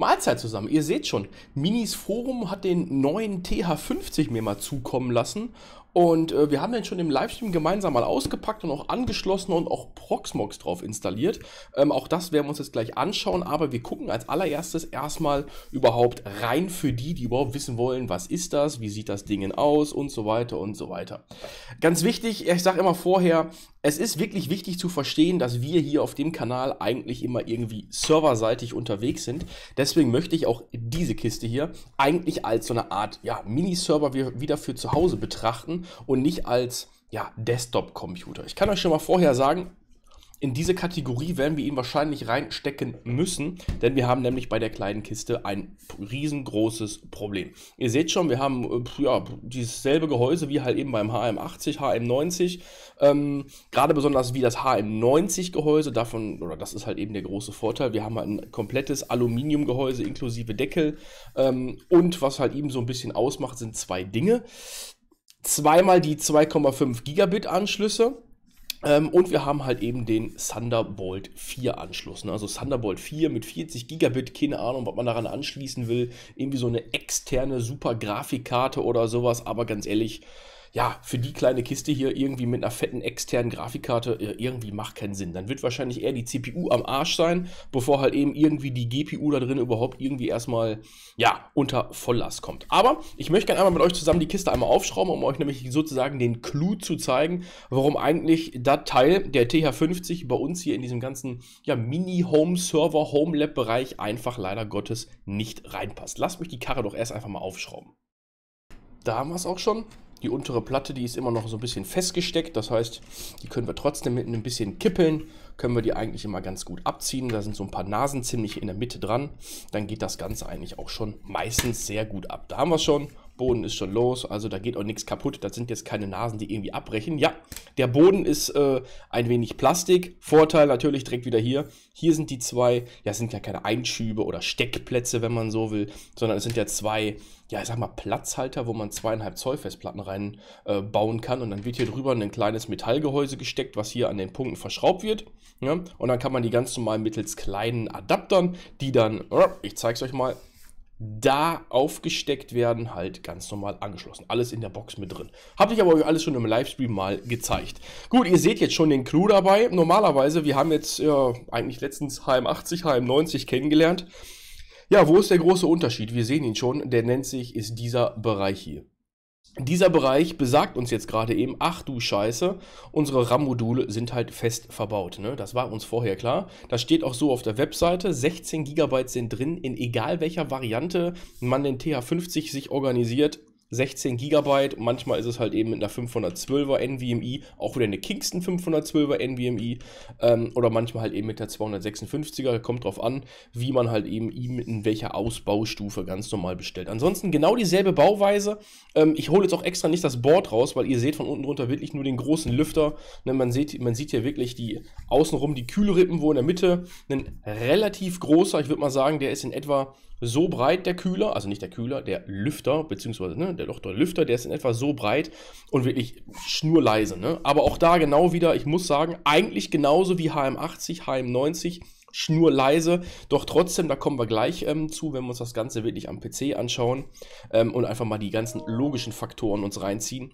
Mahlzeit zusammen. Ihr seht schon, Minis Forum hat den neuen TH50 mir mal zukommen lassen und äh, wir haben den schon im Livestream gemeinsam mal ausgepackt und auch angeschlossen und auch Proxmox drauf installiert. Ähm, auch das werden wir uns jetzt gleich anschauen, aber wir gucken als allererstes erstmal überhaupt rein für die, die überhaupt wissen wollen, was ist das, wie sieht das Ding aus und so weiter und so weiter. Ganz wichtig, ich sage immer vorher, es ist wirklich wichtig zu verstehen, dass wir hier auf dem Kanal eigentlich immer irgendwie serverseitig unterwegs sind. Deswegen möchte ich auch diese Kiste hier eigentlich als so eine Art ja, mini wieder für zu Hause betrachten und nicht als ja, Desktop-Computer. Ich kann euch schon mal vorher sagen, in diese Kategorie werden wir ihn wahrscheinlich reinstecken müssen, denn wir haben nämlich bei der kleinen Kiste ein riesengroßes Problem. Ihr seht schon, wir haben äh, ja, dieses Gehäuse wie halt eben beim HM80, HM90. Ähm, Gerade besonders wie das HM90-Gehäuse, davon, oder das ist halt eben der große Vorteil, wir haben halt ein komplettes Aluminiumgehäuse inklusive Deckel. Ähm, und was halt eben so ein bisschen ausmacht, sind zwei Dinge zweimal die 2,5 Gigabit Anschlüsse. Ähm, und wir haben halt eben den Thunderbolt 4 Anschluss. Ne? Also Thunderbolt 4 mit 40 Gigabit, keine Ahnung, was man daran anschließen will. Irgendwie so eine externe super Grafikkarte oder sowas. Aber ganz ehrlich, ja, für die kleine Kiste hier irgendwie mit einer fetten externen Grafikkarte äh, irgendwie macht keinen Sinn. Dann wird wahrscheinlich eher die CPU am Arsch sein, bevor halt eben irgendwie die GPU da drin überhaupt irgendwie erstmal, ja, unter Volllast kommt. Aber ich möchte gerne einmal mit euch zusammen die Kiste einmal aufschrauben, um euch nämlich sozusagen den Clou zu zeigen, warum eigentlich das Teil der TH50 bei uns hier in diesem ganzen, ja, Mini-Home-Server, Home-Lab-Bereich einfach leider Gottes nicht reinpasst. Lasst mich die Karre doch erst einfach mal aufschrauben. Da haben wir es auch schon. Die untere Platte, die ist immer noch so ein bisschen festgesteckt. Das heißt, die können wir trotzdem mit ein bisschen kippeln, können wir die eigentlich immer ganz gut abziehen. Da sind so ein paar Nasen ziemlich in der Mitte dran. Dann geht das Ganze eigentlich auch schon meistens sehr gut ab. Da haben wir es schon. Boden ist schon los, also da geht auch nichts kaputt. Das sind jetzt keine Nasen, die irgendwie abbrechen. Ja, der Boden ist äh, ein wenig Plastik. Vorteil natürlich direkt wieder hier. Hier sind die zwei, ja, es sind ja keine Einschübe oder Steckplätze, wenn man so will, sondern es sind ja zwei, ja, ich sag mal Platzhalter, wo man zweieinhalb Zoll Festplatten reinbauen äh, kann. Und dann wird hier drüber ein kleines Metallgehäuse gesteckt, was hier an den Punkten verschraubt wird. Ja? Und dann kann man die ganz normal mittels kleinen Adaptern, die dann, äh, ich zeig's euch mal, da aufgesteckt werden, halt ganz normal angeschlossen. Alles in der Box mit drin. Habe ich aber euch alles schon im Livestream mal gezeigt. Gut, ihr seht jetzt schon den Clou dabei. Normalerweise, wir haben jetzt ja, eigentlich letztens HM80, HM90 kennengelernt. Ja, wo ist der große Unterschied? Wir sehen ihn schon. Der nennt sich, ist dieser Bereich hier. Dieser Bereich besagt uns jetzt gerade eben, ach du Scheiße, unsere RAM-Module sind halt fest verbaut. Ne? Das war uns vorher klar. Das steht auch so auf der Webseite. 16 GB sind drin, in egal welcher Variante man den TH50 sich organisiert. 16 GB. Manchmal ist es halt eben mit einer 512er NVMe, auch wieder eine Kingston 512er NVMe ähm, oder manchmal halt eben mit der 256er. Kommt drauf an, wie man halt eben ihn in welcher Ausbaustufe ganz normal bestellt. Ansonsten genau dieselbe Bauweise. Ähm, ich hole jetzt auch extra nicht das Board raus, weil ihr seht von unten drunter wirklich nur den großen Lüfter. Ne, man, sieht, man sieht hier wirklich die außenrum die Kühlrippen, wo in der Mitte ein relativ großer, ich würde mal sagen, der ist in etwa so breit, der Kühler, also nicht der Kühler, der Lüfter, beziehungsweise ne, der, doch, der Lüfter, der ist in etwa so breit und wirklich schnurleise. Ne? Aber auch da genau wieder, ich muss sagen, eigentlich genauso wie HM80, HM90, schnurleise, doch trotzdem, da kommen wir gleich ähm, zu, wenn wir uns das Ganze wirklich am PC anschauen ähm, und einfach mal die ganzen logischen Faktoren uns reinziehen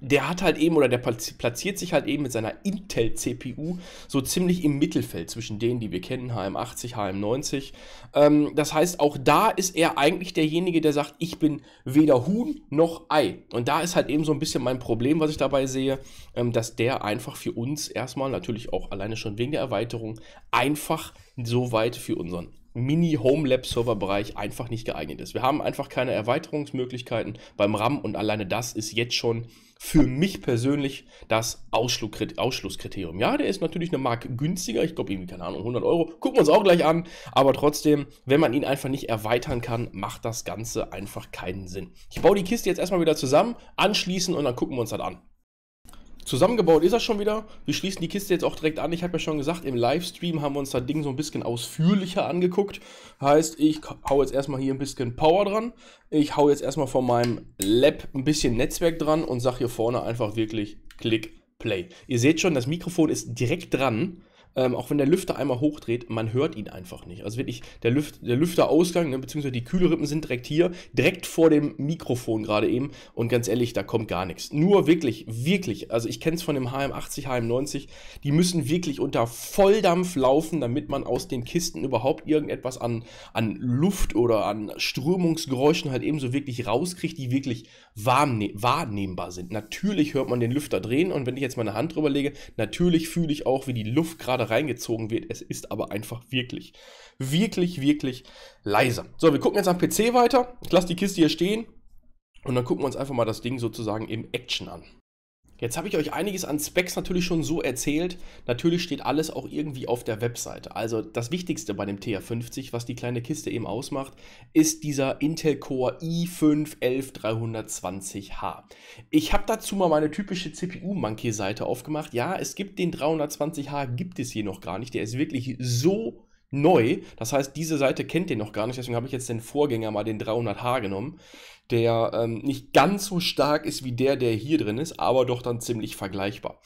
der hat halt eben oder der platziert sich halt eben mit seiner Intel-CPU so ziemlich im Mittelfeld zwischen denen, die wir kennen, HM80, HM90. Ähm, das heißt, auch da ist er eigentlich derjenige, der sagt, ich bin weder Huhn noch Ei. Und da ist halt eben so ein bisschen mein Problem, was ich dabei sehe, ähm, dass der einfach für uns erstmal, natürlich auch alleine schon wegen der Erweiterung, einfach so weit für unseren mini homelab server bereich einfach nicht geeignet ist. Wir haben einfach keine Erweiterungsmöglichkeiten beim RAM und alleine das ist jetzt schon für mich persönlich das Ausschlusskriterium. Ja, der ist natürlich eine Marke günstiger, ich glaube irgendwie, keine Ahnung, 100 Euro. Gucken wir uns auch gleich an, aber trotzdem, wenn man ihn einfach nicht erweitern kann, macht das Ganze einfach keinen Sinn. Ich baue die Kiste jetzt erstmal wieder zusammen, anschließen und dann gucken wir uns das an. Zusammengebaut ist er schon wieder. Wir schließen die Kiste jetzt auch direkt an. Ich habe ja schon gesagt, im Livestream haben wir uns das Ding so ein bisschen ausführlicher angeguckt. Heißt, ich hau jetzt erstmal hier ein bisschen Power dran. Ich hau jetzt erstmal von meinem Lab ein bisschen Netzwerk dran und sage hier vorne einfach wirklich Klick Play. Ihr seht schon, das Mikrofon ist direkt dran ähm, auch wenn der Lüfter einmal hochdreht, man hört ihn einfach nicht. Also wirklich, der, Lüft, der Lüfterausgang, ne, beziehungsweise die Kühlrippen sind direkt hier, direkt vor dem Mikrofon gerade eben. Und ganz ehrlich, da kommt gar nichts. Nur wirklich, wirklich, also ich kenne es von dem HM80, HM90, die müssen wirklich unter Volldampf laufen, damit man aus den Kisten überhaupt irgendetwas an, an Luft oder an Strömungsgeräuschen halt ebenso wirklich rauskriegt, die wirklich warmne- wahrnehmbar sind. Natürlich hört man den Lüfter drehen und wenn ich jetzt meine Hand drüber lege, natürlich fühle ich auch, wie die Luft gerade reingezogen wird. Es ist aber einfach wirklich, wirklich, wirklich leise. So, wir gucken jetzt am PC weiter. Ich lasse die Kiste hier stehen und dann gucken wir uns einfach mal das Ding sozusagen im Action an. Jetzt habe ich euch einiges an Specs natürlich schon so erzählt. Natürlich steht alles auch irgendwie auf der Webseite. Also das Wichtigste bei dem TR50, was die kleine Kiste eben ausmacht, ist dieser Intel Core i5 11320H. Ich habe dazu mal meine typische CPU-Monkey-Seite aufgemacht. Ja, es gibt den 320H, gibt es hier noch gar nicht. Der ist wirklich so neu. Das heißt, diese Seite kennt den noch gar nicht. Deswegen habe ich jetzt den Vorgänger mal den 300H genommen der ähm, nicht ganz so stark ist wie der, der hier drin ist, aber doch dann ziemlich vergleichbar.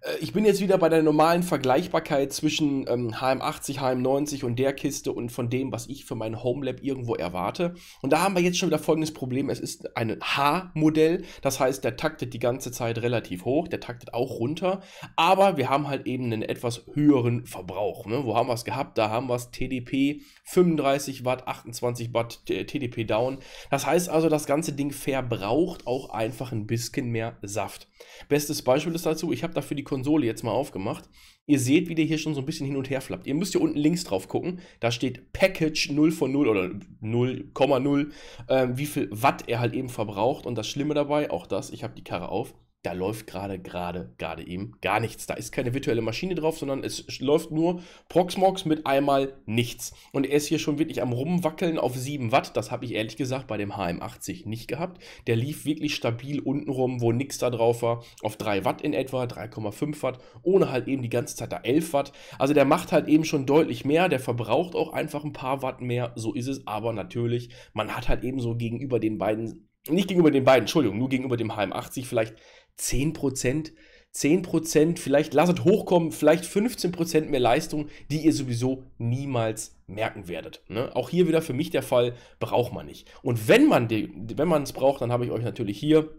Äh, ich bin jetzt wieder bei der normalen Vergleichbarkeit zwischen ähm, HM80, HM90 und der Kiste und von dem, was ich für mein Homelab irgendwo erwarte. Und da haben wir jetzt schon wieder folgendes Problem. Es ist ein H-Modell, das heißt, der taktet die ganze Zeit relativ hoch, der taktet auch runter, aber wir haben halt eben einen etwas höheren Verbrauch. Ne? Wo haben wir es gehabt? Da haben wir es TDP 35 Watt, 28 Watt äh, TDP Down. Das heißt also, dass das ganze Ding verbraucht auch einfach ein bisschen mehr Saft. Bestes Beispiel ist dazu, ich habe dafür die Konsole jetzt mal aufgemacht. Ihr seht, wie der hier schon so ein bisschen hin und her flappt. Ihr müsst hier unten links drauf gucken. Da steht Package 0 von 0 oder 0,0, äh, wie viel Watt er halt eben verbraucht. Und das Schlimme dabei, auch das, ich habe die Karre auf, da läuft gerade, gerade, gerade eben gar nichts. Da ist keine virtuelle Maschine drauf, sondern es läuft nur Proxmox mit einmal nichts. Und er ist hier schon wirklich am Rumwackeln auf 7 Watt. Das habe ich ehrlich gesagt bei dem HM80 nicht gehabt. Der lief wirklich stabil untenrum, wo nichts da drauf war, auf 3 Watt in etwa, 3,5 Watt, ohne halt eben die ganze Zeit da 11 Watt. Also der macht halt eben schon deutlich mehr, der verbraucht auch einfach ein paar Watt mehr, so ist es. Aber natürlich, man hat halt eben so gegenüber den beiden nicht gegenüber den beiden, Entschuldigung, nur gegenüber dem HM80 vielleicht 10%, 10%, vielleicht lasst hochkommen, vielleicht 15% mehr Leistung, die ihr sowieso niemals merken werdet. Ne? Auch hier wieder für mich der Fall, braucht man nicht. Und wenn man es braucht, dann habe ich euch natürlich hier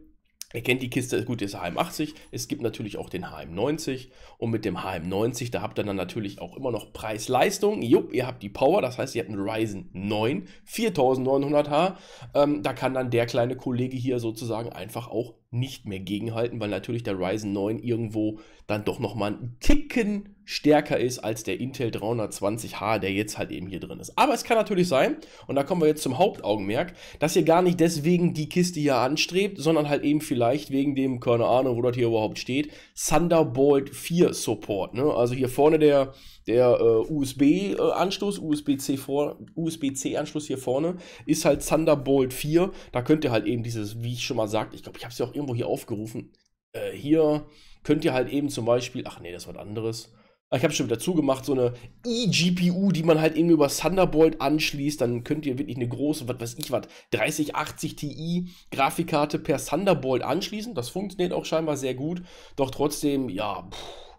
Ihr kennt die Kiste, gut, ist HM80, es gibt natürlich auch den HM90 und mit dem HM90, da habt ihr dann natürlich auch immer noch Preis-Leistung. Jupp, ihr habt die Power, das heißt, ihr habt einen Ryzen 9 4900H. Ähm, da kann dann der kleine Kollege hier sozusagen einfach auch nicht mehr gegenhalten, weil natürlich der Ryzen 9 irgendwo dann doch nochmal einen Ticken stärker ist als der Intel 320H, der jetzt halt eben hier drin ist. Aber es kann natürlich sein, und da kommen wir jetzt zum Hauptaugenmerk, dass ihr gar nicht deswegen die Kiste hier anstrebt, sondern halt eben vielleicht wegen dem, keine Ahnung, wo das hier überhaupt steht, Thunderbolt 4 Support. Ne? Also hier vorne der, der äh, USB-Anschluss, äh, USB-C vor, USB-C-Anschluss hier vorne, ist halt Thunderbolt 4. Da könnt ihr halt eben dieses, wie ich schon mal sagte, ich glaube, ich habe es ja auch irgendwo hier aufgerufen. Äh, hier könnt ihr halt eben zum Beispiel, ach nee, das war was anderes. Ah, ich habe schon wieder zugemacht, so eine eGPU, die man halt eben über Thunderbolt anschließt. Dann könnt ihr wirklich eine große, was weiß ich was, 3080 Ti Grafikkarte per Thunderbolt anschließen. Das funktioniert auch scheinbar sehr gut. Doch trotzdem, ja, pff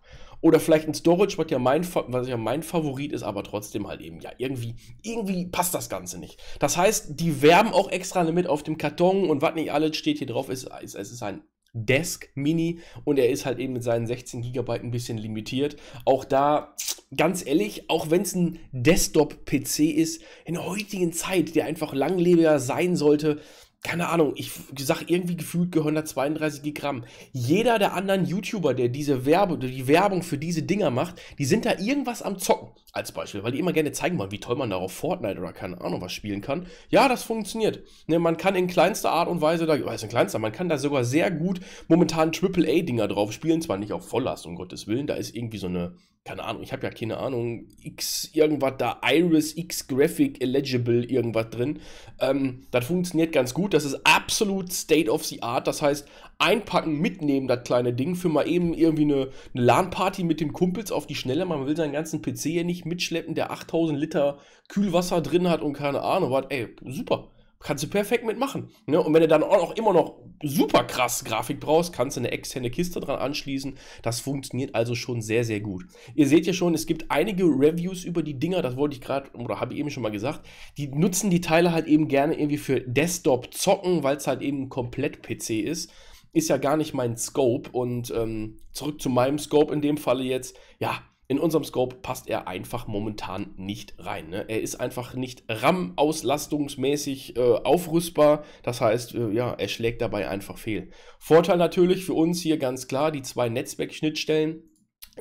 oder vielleicht ein Storage, was ja mein, was ja mein Favorit ist, aber trotzdem halt eben, ja, irgendwie, irgendwie passt das Ganze nicht. Das heißt, die werben auch extra damit auf dem Karton und was nicht alles steht hier drauf, es ist, ist, ist ein Desk Mini und er ist halt eben mit seinen 16 GB ein bisschen limitiert. Auch da, ganz ehrlich, auch wenn es ein Desktop-PC ist, in der heutigen Zeit, der einfach langlebiger sein sollte, keine Ahnung, ich sag irgendwie gefühlt gehören da 32 Gramm. Jeder der anderen YouTuber, der diese Werbe, die Werbung für diese Dinger macht, die sind da irgendwas am Zocken, als Beispiel, weil die immer gerne zeigen wollen, wie toll man darauf Fortnite oder keine Ahnung was spielen kann. Ja, das funktioniert. Ne, man kann in kleinster Art und Weise, da, weiß in kleinster, man kann da sogar sehr gut momentan AAA-Dinger drauf spielen, zwar nicht auf Volllast, um Gottes Willen, da ist irgendwie so eine, keine Ahnung, ich habe ja keine Ahnung, X irgendwas da, Iris, X Graphic Eligible irgendwas drin. Ähm, das funktioniert ganz gut, das ist absolut State of the Art, das heißt, einpacken, mitnehmen, das kleine Ding, für mal eben irgendwie eine, eine LAN-Party mit den Kumpels auf die Schnelle, man will seinen ganzen PC hier nicht mitschleppen, der 8000 Liter Kühlwasser drin hat und keine Ahnung was, ey, super. Kannst du perfekt mitmachen. Ne? Und wenn du dann auch immer noch super krass Grafik brauchst, kannst du eine externe Kiste dran anschließen. Das funktioniert also schon sehr, sehr gut. Ihr seht ja schon, es gibt einige Reviews über die Dinger, das wollte ich gerade oder habe ich eben schon mal gesagt. Die nutzen die Teile halt eben gerne irgendwie für Desktop-Zocken, weil es halt eben komplett PC ist ist ja gar nicht mein Scope. Und ähm, zurück zu meinem Scope in dem Falle jetzt, ja, in unserem Scope passt er einfach momentan nicht rein. Ne? Er ist einfach nicht RAM-auslastungsmäßig äh, aufrüstbar. Das heißt, äh, ja, er schlägt dabei einfach fehl. Vorteil natürlich für uns hier ganz klar, die zwei Netzwerkschnittstellen.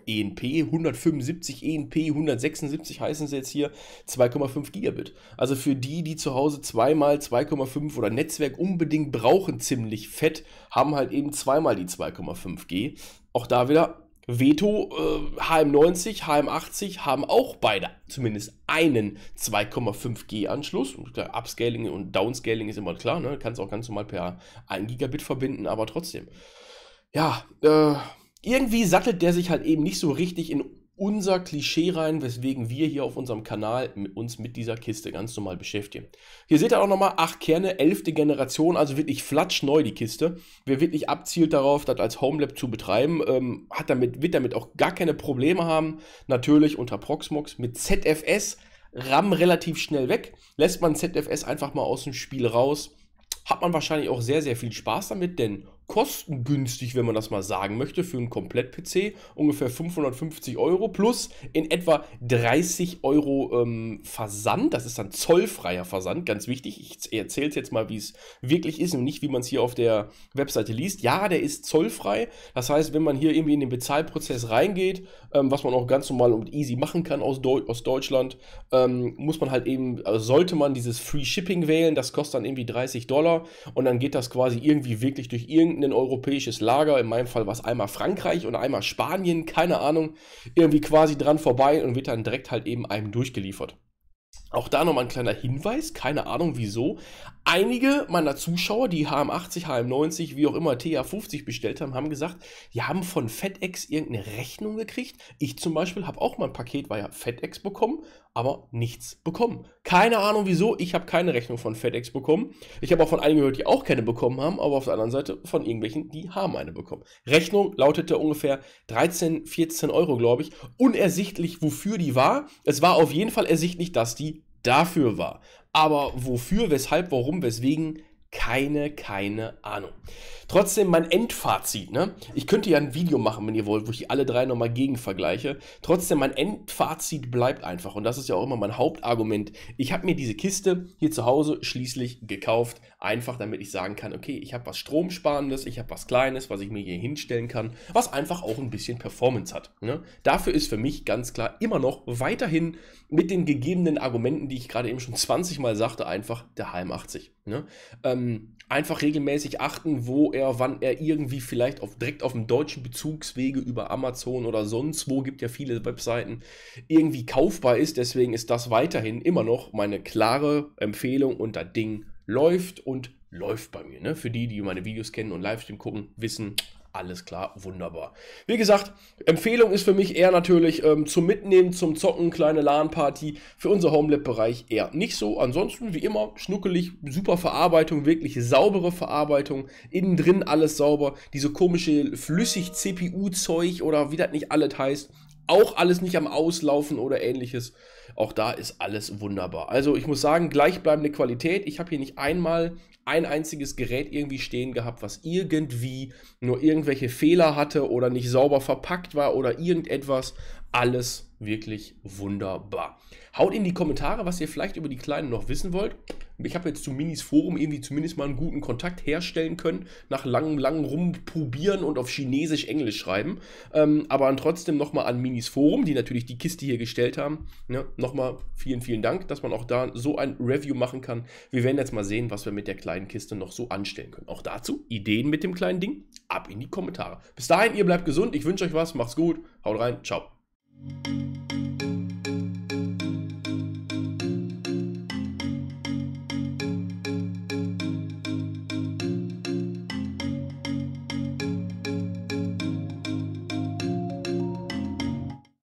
ENP 175, ENP 176 heißen sie jetzt hier 2,5 Gigabit. Also für die, die zu Hause zweimal 2,5 oder Netzwerk unbedingt brauchen, ziemlich fett, haben halt eben zweimal die 2,5 G. Auch da wieder Veto, äh, HM90, HM80 haben auch beide zumindest einen 2,5G-Anschluss. Upscaling und Downscaling ist immer klar, ne? kannst auch ganz normal per 1 Gigabit verbinden, aber trotzdem. Ja, äh, irgendwie sattelt der sich halt eben nicht so richtig in unser Klischee rein, weswegen wir hier auf unserem Kanal uns mit dieser Kiste ganz normal beschäftigen. Hier seht ihr auch nochmal 8 Kerne, 11. Generation, also wirklich flatschneu die Kiste. Wer wirklich abzielt darauf, das als Homelab zu betreiben, ähm, hat damit, wird damit auch gar keine Probleme haben. Natürlich unter Proxmox mit ZFS, RAM relativ schnell weg, lässt man ZFS einfach mal aus dem Spiel raus hat man wahrscheinlich auch sehr, sehr viel Spaß damit, denn kostengünstig, wenn man das mal sagen möchte, für einen Komplett-PC. Ungefähr 550 Euro plus in etwa 30 Euro ähm, Versand. Das ist dann zollfreier Versand, ganz wichtig. Ich erzähle es jetzt mal, wie es wirklich ist und nicht, wie man es hier auf der Webseite liest. Ja, der ist zollfrei. Das heißt, wenn man hier irgendwie in den Bezahlprozess reingeht, ähm, was man auch ganz normal und easy machen kann aus, Deu aus Deutschland, ähm, muss man halt eben, also sollte man dieses Free Shipping wählen. Das kostet dann irgendwie 30 Dollar und dann geht das quasi irgendwie wirklich durch irgendeinen hinten ein europäisches Lager. In meinem Fall war es einmal Frankreich und einmal Spanien, keine Ahnung. Irgendwie quasi dran vorbei und wird dann direkt halt eben einem durchgeliefert. Auch da nochmal ein kleiner Hinweis, keine Ahnung wieso. Einige meiner Zuschauer, die HM80, HM90, wie auch immer th 50 bestellt haben, haben gesagt, die haben von FedEx irgendeine Rechnung gekriegt. Ich zum Beispiel habe auch mein Paket via ja FedEx bekommen, aber nichts bekommen. Keine Ahnung wieso, ich habe keine Rechnung von FedEx bekommen. Ich habe auch von einigen gehört, die auch keine bekommen haben, aber auf der anderen Seite von irgendwelchen, die haben eine bekommen. Rechnung lautete ungefähr 13, 14 Euro, glaube ich. Unersichtlich, wofür die war. Es war auf jeden Fall ersichtlich, dass die dafür war. Aber wofür, weshalb, warum, weswegen, keine, keine Ahnung. Trotzdem mein Endfazit, ne? Ich könnte ja ein Video machen, wenn ihr wollt, wo ich alle drei nochmal gegen vergleiche. Trotzdem, mein Endfazit bleibt einfach. Und das ist ja auch immer mein Hauptargument. Ich habe mir diese Kiste hier zu Hause schließlich gekauft, Einfach damit ich sagen kann, okay, ich habe was Stromsparendes, ich habe was Kleines, was ich mir hier hinstellen kann, was einfach auch ein bisschen Performance hat. Ne? Dafür ist für mich ganz klar immer noch weiterhin mit den gegebenen Argumenten, die ich gerade eben schon 20 Mal sagte, einfach der Heim 80. Ne? Ähm, einfach regelmäßig achten, wo er, wann er irgendwie vielleicht auf, direkt auf dem deutschen Bezugswege über Amazon oder sonst wo, gibt ja viele Webseiten, irgendwie kaufbar ist. Deswegen ist das weiterhin immer noch meine klare Empfehlung und das Ding läuft und läuft bei mir. Ne? Für die, die meine Videos kennen und Livestream gucken, wissen, alles klar, wunderbar. Wie gesagt, Empfehlung ist für mich eher natürlich ähm, zum Mitnehmen, zum Zocken, kleine LAN-Party. Für unser Homelab-Bereich eher nicht so. Ansonsten, wie immer, schnuckelig, super Verarbeitung, wirklich saubere Verarbeitung. Innen drin alles sauber. Diese komische Flüssig-CPU-Zeug oder wie das nicht alles heißt. Auch alles nicht am Auslaufen oder ähnliches. Auch da ist alles wunderbar. Also ich muss sagen, gleichbleibende Qualität. Ich habe hier nicht einmal ein einziges Gerät irgendwie stehen gehabt, was irgendwie nur irgendwelche Fehler hatte oder nicht sauber verpackt war oder irgendetwas. Alles wunderbar wirklich wunderbar. Haut in die Kommentare, was ihr vielleicht über die Kleinen noch wissen wollt. Ich habe jetzt zu Minis Forum irgendwie zumindest mal einen guten Kontakt herstellen können, nach langem, langem Rumprobieren und auf Chinesisch Englisch schreiben. Ähm, aber trotzdem nochmal an Minis Forum, die natürlich die Kiste hier gestellt haben. Ja, ne, nochmal vielen, vielen Dank, dass man auch da so ein Review machen kann. Wir werden jetzt mal sehen, was wir mit der kleinen Kiste noch so anstellen können. Auch dazu Ideen mit dem kleinen Ding? Ab in die Kommentare. Bis dahin, ihr bleibt gesund. Ich wünsche euch was. Macht's gut. Haut rein. Ciao. Música